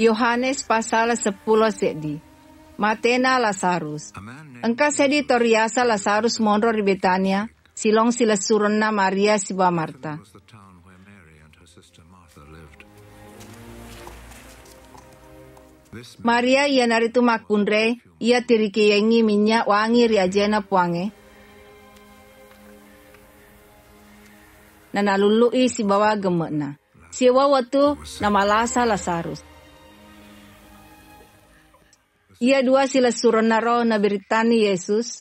Yohanes pasal 10 sedi. Matena Lazarus. Engka sedi toriasa Lazarus monro di Betania, silong sila surna Maria siba Marta. Maria ia naritu makunre, ia tiriki yengi minyak wangi riajena puange. Nana lului si bawa gemekna. Siwa watu nama lasa Lazarus. Ia dua sila suronaro na beritani Yesus.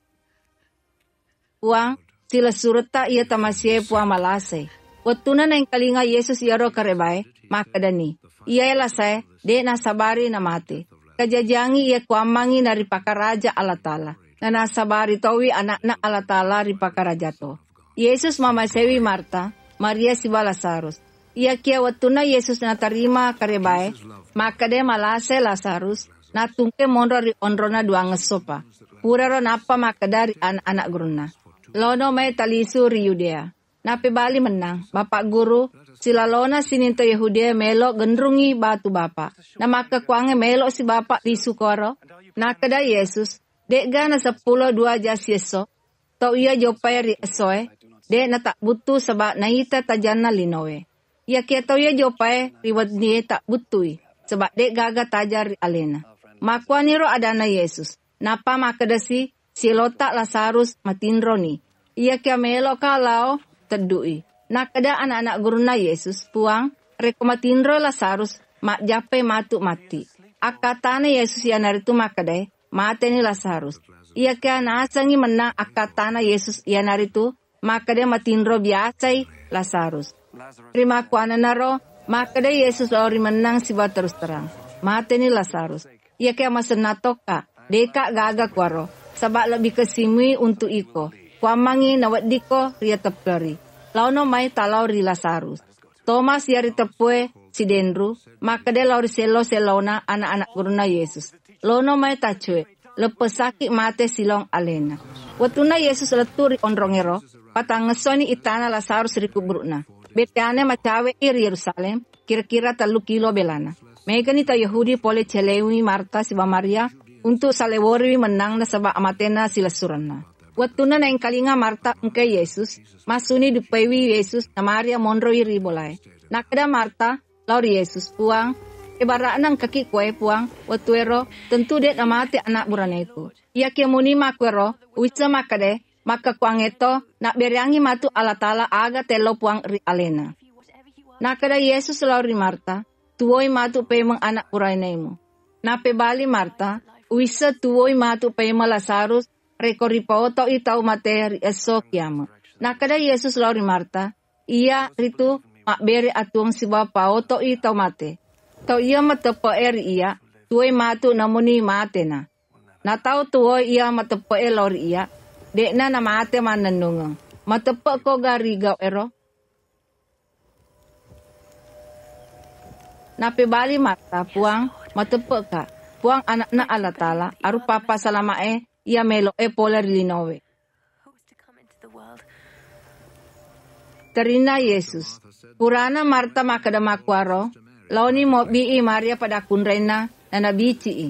Uang sila surata ia tamasie puang malase. Watuna na kalinga Yesus iaro karebai, dani. Ia saya, de na sabari na mati. Kajajangi ia kuamangi na ripaka raja alatala. Na nasabari tawi anak na alatala raja to. Yesus mamasewi Marta, Maria si Balasarus. Ia kia watuna Yesus na tarima karebai, makade malase lasarus na monro ri onrona duang sopa. Puraro napa makadari anak-anak guruna. Lono mai talisu ri Yudea. Napi bali menang, Bapak Guru, sila lona sininto Yehudia melo gendrungi batu Bapak. Nama kuange melo si Bapak di Sukoro. Nakada Yesus, dek gana sepuluh dua jas Yeso. Tau ia jopaya ri esoe, dek na tak butuh sebab naita tajana linowe. Ia kia tau ia jopaya riwat nie tak butui, sebab dek gaga tajar ri alena. Makuaniro adana Yesus. Napa makadasi silota Lazarus matinroni. Ia kia melo kalau tedui. Nakada anak-anak guruna Yesus puang rekomatinro Lazarus mak jape matu mati. Akatana Yesus yang naritu makade mateni Lazarus. Ia kia nasangi mena akatana Yesus yang naritu makade matinro biasai Lazarus. Terima kuananaro makade Yesus lori menang siwa terus terang. Mateni Lazarus. Ia masa natoka, deka gaga kuaro, sabak lebih kesimui untuk iko. Kuamangi nawat diko ria tepkari. Launo mai talau rila sarus. Thomas yari si denru, maka de lauri selo selona anak-anak guruna Yesus. Launo mai tacue, sakit mate silong alena. Watuna Yesus leturi onrongero, patangesoni itana Lazarus rikubrukna. Betane macawe ir Yerusalem, kira-kira telu kilo belana. Meganita Yahudi pole celewi Marta siwa Maria untuk salewori menang na sebab amatena sila surana. Waktu na yang kalinga Marta engke Yesus, masuni dupewi Yesus na Maria monroi ribolai. Nakada Marta, laur Yesus puang, ibarat nang kaki kue puang, wetuero, tentu dia namati anak burane itu. Ia kemuni makwero, wisa makade, maka kuang eto, nak beriangi matu alatala aga telo puang ri alena. Nakada Yesus lauri Marta, tuoy matu pemang anak urainaimu. bali Marta, uisa tuoy matu Malasarus Lazarus, rekoripauto itau materi esok yama. Nakada Yesus lauri Marta, ia ritu makberi atuang bapa pauto itau mate. Tau ia er ia, tuoy matu namuni mate na. Natau tuoy ia er lauri ia, dekna na mate manenunga. Matepe ko garigaw ero, na bali mata puang matepek ka puang anak na ala tala aru papa salama e eh, ia melo e eh polar linowe. Terina Yesus, purana Marta makwaro. Launi mo bii Maria pada kunrena nabici i.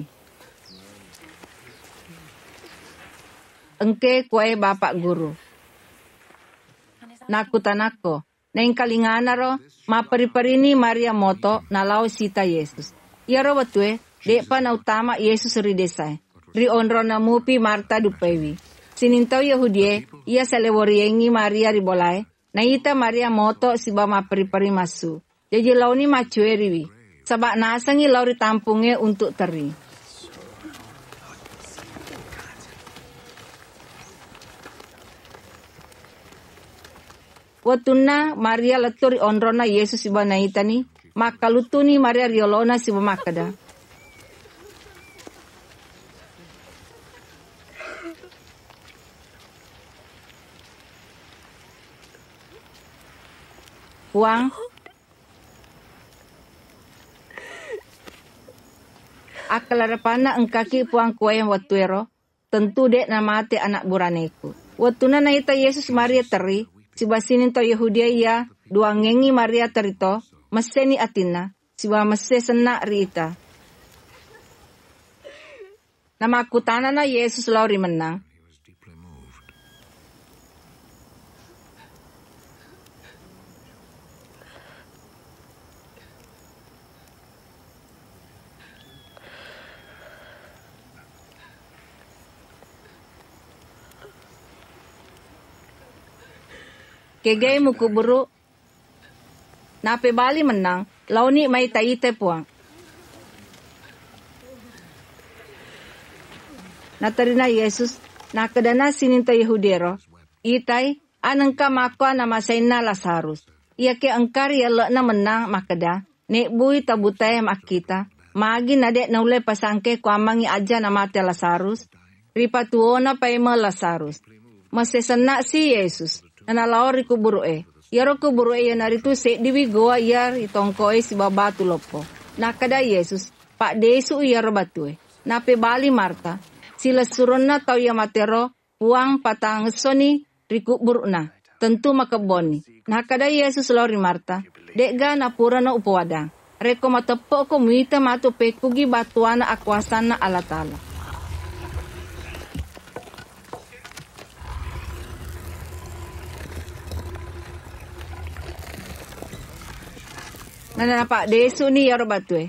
Engke kue bapak guru. Nakutanako. tanako, Neng kalinganaro mapariparini Maria moto nalau sita Yesus. Iaro watue depa na utama Yesus ridesai. Ri onro na mupi Marta dupewi. Sinintau Yahudie ia seleworiengi Maria ribolai. Na ita Maria moto siba maparipari masu. Jadi launi macueriwi. macue riwi. Sabak nasangi lau untuk teri. Watuna Maria latori onrona Yesus iba naitani lutuni Maria riolona siba makada. Huang pana engkaki puang kue yang watuero tentu dek nama ate anak buraneku. Watuna naita Yesus Maria teri siwa to Yehudia ya. ia dua ngengi Maria terito meseni atina siwa mese sena rita. Nama aku tanana Yesus lauri menang. kegei muku buru nape bali menang launi mai taite puang natarina Yesus nakadana sininta Yehudero itai anengka makwa nama na Lazarus Iya ke engkar ya na menang makada nek bui makita magi naule pasangke kuamangi aja nama te Lazarus ripatuona paima Lazarus masih senak si Yesus ana riku kuburu e yaro kuburu e yana tu se diwi goa yar itongko e si babatu lopo nakada yesus pak desu yaro batu e nape bali marta sila suronna tau ya matero uang patang soni riku burukna tentu maka Nah nakada yesus lori marta na napura na upo wadang. reko matepo ko muita matu pekugi batuana akuasana alatala Nana nampak desu ni ya batu eh.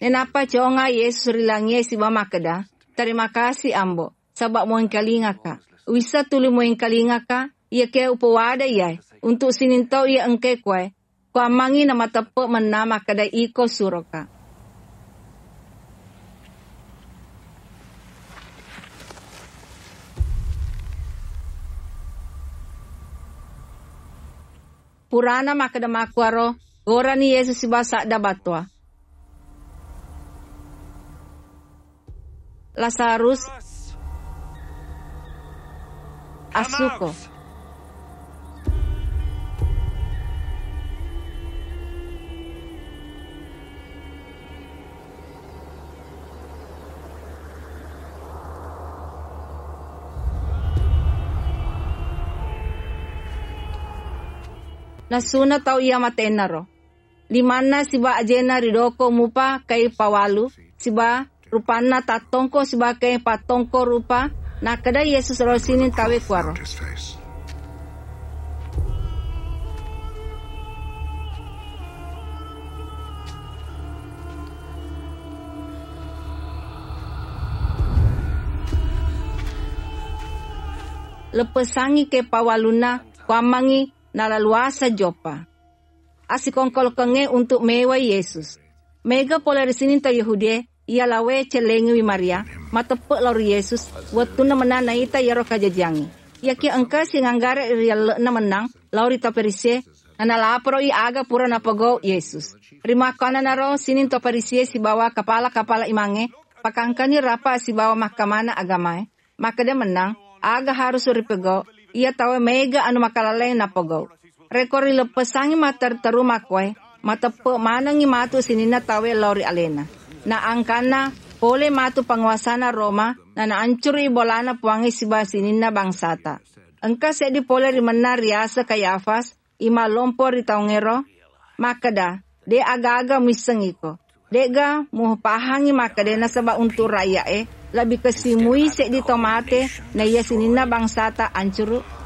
Nenapa conga Yesus rilangi si mama keda. Terima kasih ambo. Sabak moeng kalinga ka. Wisa tulu moeng kalinga ka. Ia ke wada ya? Untuk sinintau ia engke kue amangi na nama man menama kada iko suroka. Purana makada gora ni Yesus da dabatwa. Lazarus Asuko. na suna tau ia matena ro. Limana siba ajena ridoko mupa kai pawalu, siba rupana tatongko siba kai patongko rupa, na kada Yesus ro sini tawe kuaro. Lepesangi ke pawaluna, kuamangi Nalaluasa jopa. Asi kongkol kenge untuk mewa Yesus. Mega resini ta Yehudia ia lawe celengi wi Maria matepe lor Yesus wetuna menana ita yaro jajangi. Ia ki engka singanggare ia na menang laurita perise nana lapro i aga pura napago Yesus. Rimakana naro sinin to si bawa kepala-kepala imange pakangkani rapa si bawa mahkamana agamai, Maka dia menang, aga harus uripego, ia tawe mega anu makalalain napago. Rekor lo pesangi matar teru makwe, mata pe manangi matu sinina tawe lori alena. Na angkana pole matu penguasana Roma na na ancuri bolana puangi siba sinina bangsata. Engka sedi pole rimena riasa kayafas, ima lompor di taungero, makada, de aga misengiko. Dega muh pahangi makadena sebab untuk raya eh, lebih kesimui sedi tomate na ia sinina bangsata ancuru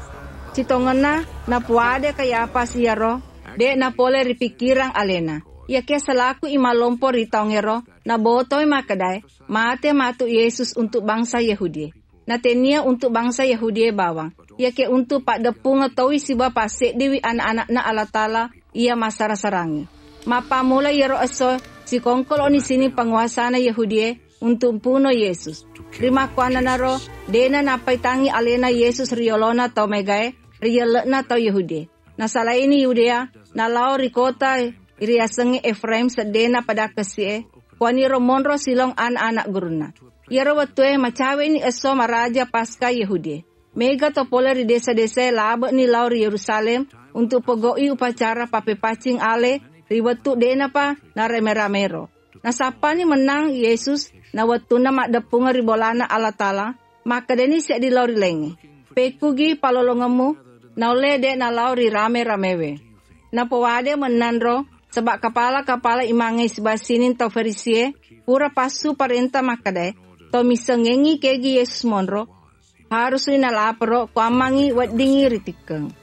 Chitongana na puade kaya apa siya ro? De na pole ripikiran alena. Iya kaya selaku imalompo ritongero na botoy makadai, mate matu Yesus untuk bangsa Yahudi. Na tenia untuk bangsa Yahudi bawang. Iya kaya untuk pak depunga tawi si bapa dewi anak-anak na alatala ia masara masarasarangi. Mapamula yero eso si kongkol oni sini penguasa na Yahudi untuk puno Yesus. Rima kuana naro dena napai alena Yesus riolona megae, ria lekna tau Yehudi. Nah salah ini Yudea, ya. na ri kota ria sengi Efraim sedena pada kesie, kwani romonro silong anak-anak guruna. Yero ya watue macawe ini eso maraja pasca Yehudi. Mega topole di desa-desa e labe ni laur Yerusalem untuk pegoi upacara pape pacing ale riwetu dena pa na remeramero. Na sapa ni menang Yesus na watuna mak depunga ribolana alatala, Ta'ala, maka deni siak di lauri lengi. Pekugi palolongemu Naule de na lauri rame ramewe. Na powade menanro sebab kepala-kepala imangai sebab sinin pura pasu parenta makade to misengengi kegi Yesus monro harus ni nalapro ko amangi wadingi ritikeng.